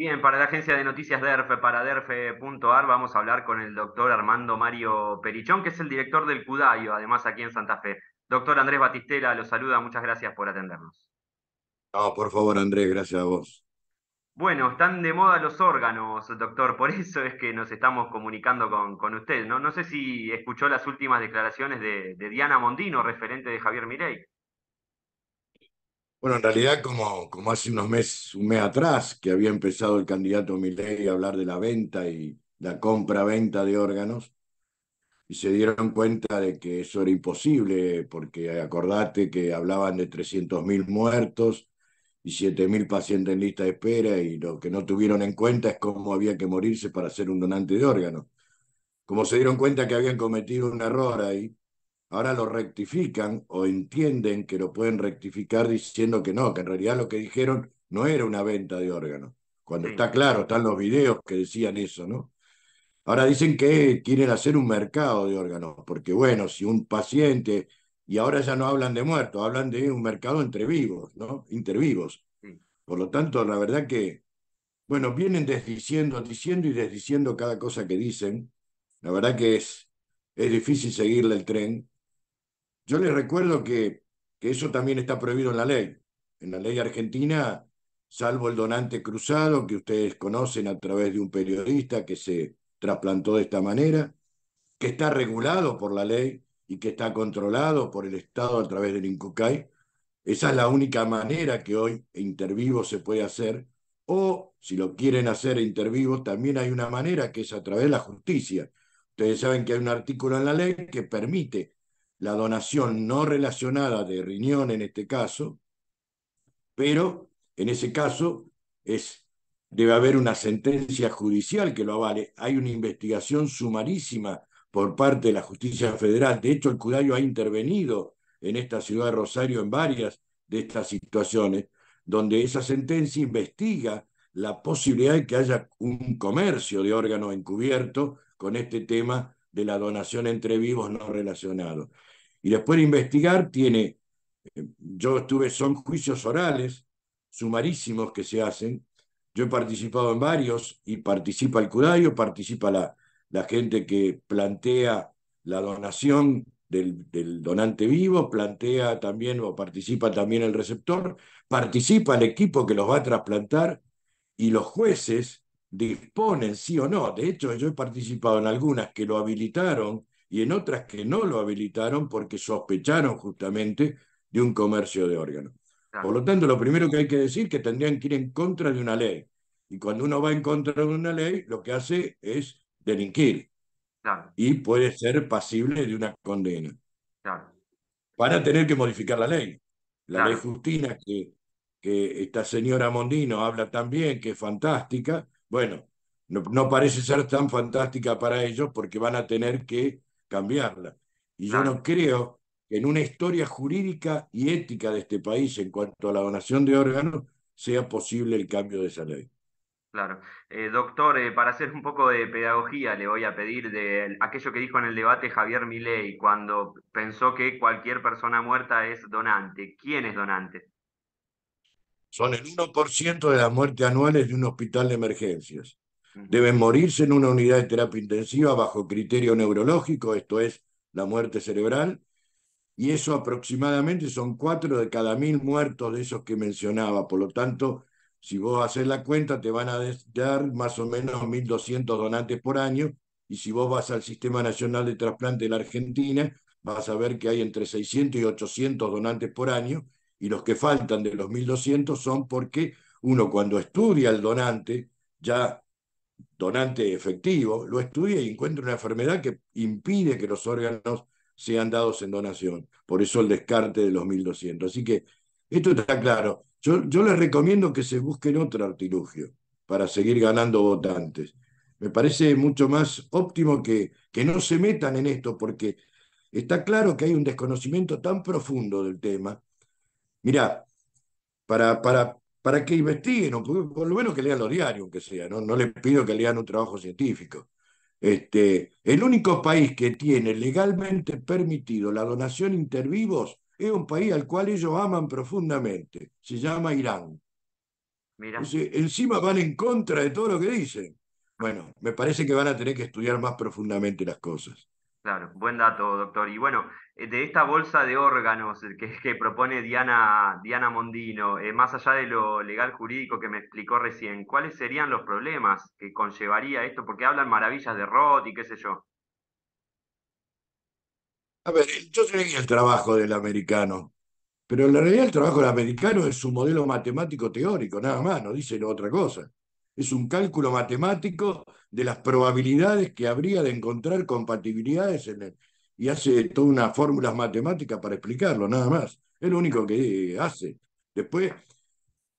Bien, para la agencia de noticias DERFE, para DERFE.ar, vamos a hablar con el doctor Armando Mario Perichón, que es el director del CUDAIO, además aquí en Santa Fe. Doctor Andrés Batistela, lo saluda, muchas gracias por atendernos. No, por favor, Andrés, gracias a vos. Bueno, están de moda los órganos, doctor, por eso es que nos estamos comunicando con, con usted. ¿no? no sé si escuchó las últimas declaraciones de, de Diana Mondino, referente de Javier Mirey. Bueno, en realidad, como, como hace unos meses, un mes atrás, que había empezado el candidato Milei a hablar de la venta y la compra-venta de órganos, y se dieron cuenta de que eso era imposible, porque acordate que hablaban de 300.000 muertos y 7.000 pacientes en lista de espera, y lo que no tuvieron en cuenta es cómo había que morirse para ser un donante de órganos. Como se dieron cuenta que habían cometido un error ahí, ahora lo rectifican o entienden que lo pueden rectificar diciendo que no, que en realidad lo que dijeron no era una venta de órganos. Cuando está claro, están los videos que decían eso, ¿no? Ahora dicen que quieren hacer un mercado de órganos, porque bueno, si un paciente, y ahora ya no hablan de muertos, hablan de un mercado entre vivos, ¿no? Intervivos. Por lo tanto, la verdad que, bueno, vienen desdiciendo, diciendo y desdiciendo cada cosa que dicen. La verdad que es, es difícil seguirle el tren, yo les recuerdo que, que eso también está prohibido en la ley. En la ley argentina, salvo el donante cruzado, que ustedes conocen a través de un periodista que se trasplantó de esta manera, que está regulado por la ley y que está controlado por el Estado a través del INCUCAI, esa es la única manera que hoy intervivo se puede hacer. O si lo quieren hacer intervivo, también hay una manera que es a través de la justicia. Ustedes saben que hay un artículo en la ley que permite la donación no relacionada de riñón en este caso, pero en ese caso es, debe haber una sentencia judicial que lo avale. Hay una investigación sumarísima por parte de la justicia federal. De hecho, el Cudayo ha intervenido en esta ciudad de Rosario en varias de estas situaciones, donde esa sentencia investiga la posibilidad de que haya un comercio de órganos encubierto con este tema de la donación entre vivos no relacionados. Y después de investigar, tiene, eh, yo estuve, son juicios orales, sumarísimos que se hacen. Yo he participado en varios y participa el cudayo, participa la, la gente que plantea la donación del, del, donante vivo, plantea también o participa también el receptor, participa el equipo que los va a trasplantar y los jueces disponen, sí o no. De hecho, yo he participado en algunas que lo habilitaron y en otras que no lo habilitaron porque sospecharon justamente de un comercio de órganos. Por lo tanto, lo primero que hay que decir es que tendrían que ir en contra de una ley. Y cuando uno va en contra de una ley, lo que hace es delinquir. Y puede ser pasible de una condena. Para tener que modificar la ley. La ley Justina, que, que esta señora Mondino habla también, que es fantástica, bueno, no, parece ser tan fantástica para ellos porque van a tener que cambiarla. Y yo no creo que en una historia jurídica y ética de este país en cuanto a la donación de órganos sea posible el cambio de esa ley. Claro. Eh, doctor, eh, para hacer un poco de pedagogía, le voy a pedir de aquello que dijo en el debate Javier Milei cuando pensó que cualquier persona muerta es donante. ¿Quién es donante? son el 1% de las muertes anuales de un hospital de emergencias. Deben morirse en una unidad de terapia intensiva bajo criterio neurológico, esto es, la muerte cerebral, y eso aproximadamente son 4 de cada 1.000 muertos de esos que mencionaba. Por lo tanto, si vos haces la cuenta, te van a dar más o menos 1.200 donantes por año, y si vos vas al Sistema Nacional de Trasplante de la Argentina, vas a ver que hay entre 600 y 800 donantes por año, y los que faltan de los 1.200 son porque uno cuando estudia al donante, ya donante efectivo, lo estudia y encuentra una enfermedad que impide que los órganos sean dados en donación. Por eso el descarte de los 1.200. Así que esto está claro. Yo, yo les recomiendo que se busquen otro artilugio para seguir ganando votantes. Me parece mucho más óptimo que, que no se metan en esto porque está claro que hay un desconocimiento tan profundo del tema Mirá, para, para, para que investiguen, por lo menos que lean los diarios, aunque sea, ¿no? no les pido que lean un trabajo científico. Este, el único país que tiene legalmente permitido la donación intervivos es un país al cual ellos aman profundamente, se llama Irán. encima van en contra de todo lo que dicen. Bueno, me parece que van a tener que estudiar más profundamente las cosas. Claro, buen dato, doctor. Y bueno, eh, de esta bolsa de órganos eh, que, propone Diana, Diana Mondino, eh, más allá de lo legal jurídico que me explicó recién, ¿cuáles serían los problemas que conllevaría esto? Porque hablan maravillas de Roth y qué sé yo. A ver, yo sé el trabajo del americano, pero en realidad el trabajo del americano es su modelo matemático teórico, nada más, no dice otra cosa es un cálculo matemático de las probabilidades que habría de encontrar compatibilidades en y hace toda una fórmulas matemáticas para explicarlo, nada más. Es lo único que hace. Después,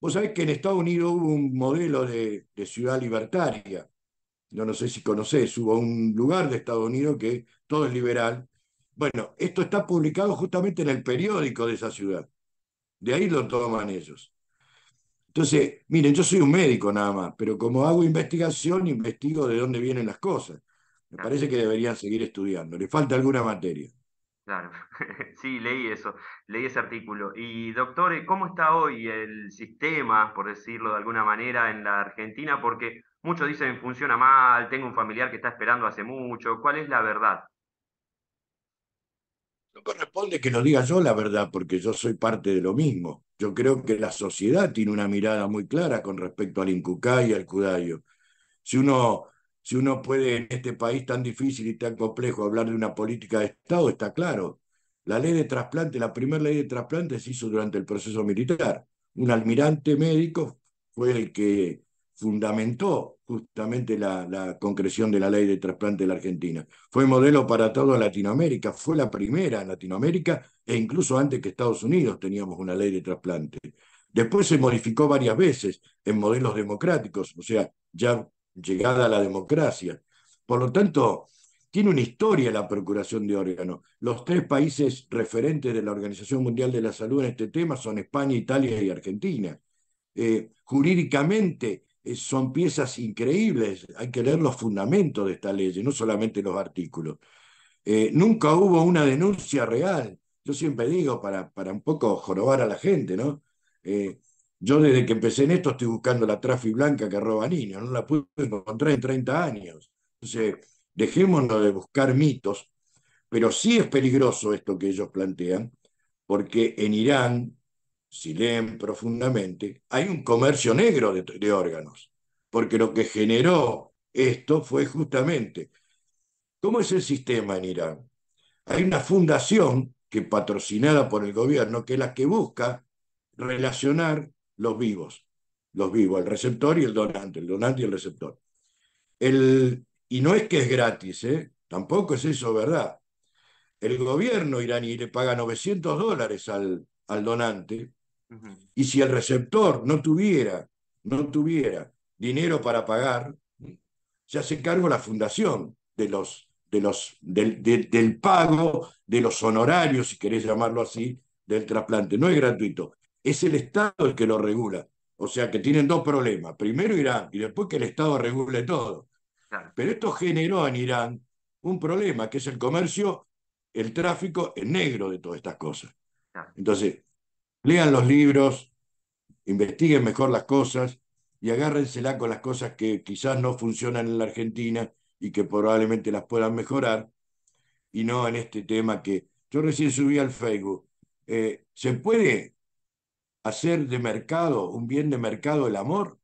vos sabés que en Estados Unidos hubo un modelo de, de ciudad libertaria. Yo no sé si conocés, hubo un lugar de Estados Unidos que todo es liberal. Bueno, esto está publicado justamente en el periódico de esa ciudad. De ahí lo toman ellos. Entonces, miren, yo soy un médico nada más, pero como hago investigación, investigo de dónde vienen las cosas. Me parece que deberían seguir estudiando. Le falta alguna materia. Claro, sí, leí eso, leí ese artículo. Y doctor, ¿cómo está hoy el sistema, por decirlo de alguna manera, en la Argentina? Porque muchos dicen funciona mal, tengo un familiar que está esperando hace mucho. ¿Cuál es la verdad? corresponde que lo diga yo la verdad, porque yo soy parte de lo mismo. Yo creo que la sociedad tiene una mirada muy clara con respecto al Incucá y al Cudayo. Si uno, si uno puede en este país tan difícil y tan complejo hablar de una política de Estado, está claro. La ley de trasplante, la primera ley de trasplante se hizo durante el proceso militar. Un almirante médico fue el que fundamentó justamente la, concreción de la ley de trasplante de la Argentina. Fue modelo para toda Latinoamérica, fue la primera en Latinoamérica e incluso antes que Estados Unidos teníamos una ley de trasplante. Después se modificó varias veces en modelos democráticos, o sea, ya llegada la democracia. Por lo tanto, tiene una historia la procuración de órganos. Los tres países referentes de la Organización Mundial de la Salud en este tema son España, Italia y Argentina. Eh, jurídicamente eh, son piezas increíbles, hay que leer los fundamentos de esta ley, no solamente los artículos. Eh, nunca hubo una denuncia real, yo siempre digo, para, para un poco jorobar a la gente, ¿no? Eh, yo desde que empecé en esto estoy buscando la trafi blanca que roba niños, no la pude encontrar en 30 años. Entonces, dejémonos de buscar mitos, pero sí es peligroso esto que ellos plantean, porque en Irán, si leen profundamente, hay un comercio negro de, órganos, porque lo que generó esto fue justamente, ¿cómo es el sistema en Irán? Hay una fundación que patrocinada por el gobierno, que es la que busca relacionar los vivos, los vivos, el receptor y el donante, el donante y el receptor. El, y no es que es gratis, ¿eh? tampoco es eso verdad. El gobierno iraní le paga 900 dólares al, al donante y si el receptor no tuviera, no tuviera dinero para pagar, se hace cargo la fundación de los, de los, del, del pago de los honorarios, si querés llamarlo así, del trasplante. No es gratuito, es el Estado el que lo regula. O sea que tienen dos problemas. Primero Irán y después que el Estado regule todo. Pero esto generó en Irán un problema, que es el comercio, el tráfico en negro de todas estas cosas. Entonces, Lean los libros, investiguen mejor las cosas y agárrensela con las cosas que quizás no funcionan en la Argentina y que probablemente las puedan mejorar, y no en este tema que yo recién subí al Facebook. Eh, ¿Se puede hacer de mercado, un bien de mercado, el amor?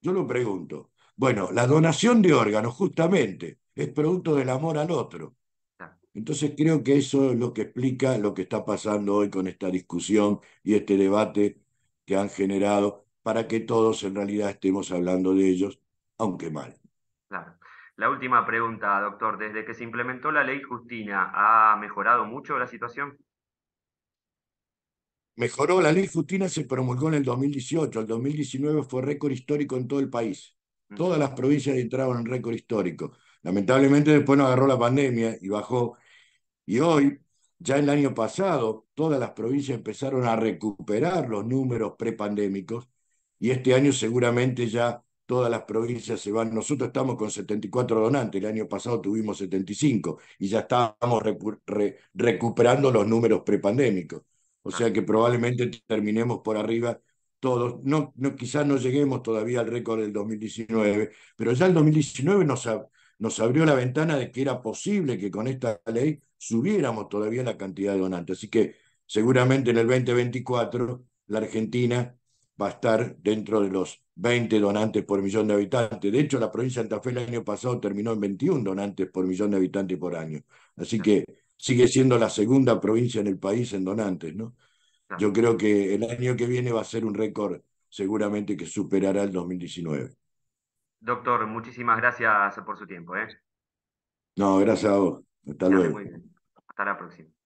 Yo lo pregunto. Bueno, la donación de órganos justamente es producto del amor al otro. Entonces creo que eso es lo que explica lo que está pasando hoy con esta discusión y este debate que han generado para que todos en realidad estemos hablando de ellos, aunque mal. Claro. La última pregunta, doctor. Desde que se implementó la ley Justina, ¿ha mejorado mucho la situación? Mejoró, la ley Justina se promulgó en el 2018, el 2019 fue récord histórico en todo el país. Todas las provincias entraron en récord histórico. Lamentablemente después nos agarró la pandemia y bajó, y hoy, ya el año pasado, todas las provincias empezaron a recuperar los números prepandémicos y este año seguramente ya todas las provincias se van. Nosotros estamos con 74 donantes, el año pasado tuvimos 75 y ya estábamos recuperando los números prepandémicos. O sea que probablemente terminemos por arriba todos. No, no, quizás no lleguemos todavía al récord del 2019, pero ya el 2019 nos, nos abrió la ventana de que era posible que con esta ley subiéramos todavía la cantidad de donantes. Así que seguramente en el 2024 la Argentina va a estar dentro de los 20 donantes por millón de habitantes. De hecho, la provincia de Santa Fe el año pasado terminó en 21 donantes por millón de habitantes por año. Así que sigue siendo la segunda provincia en el país en donantes, ¿no? Ah. Yo creo que el año que viene va a ser un récord seguramente que superará el 2019. Doctor, muchísimas gracias por su tiempo. ¿eh? No, gracias a vos. Hasta luego. Hasta la próxima.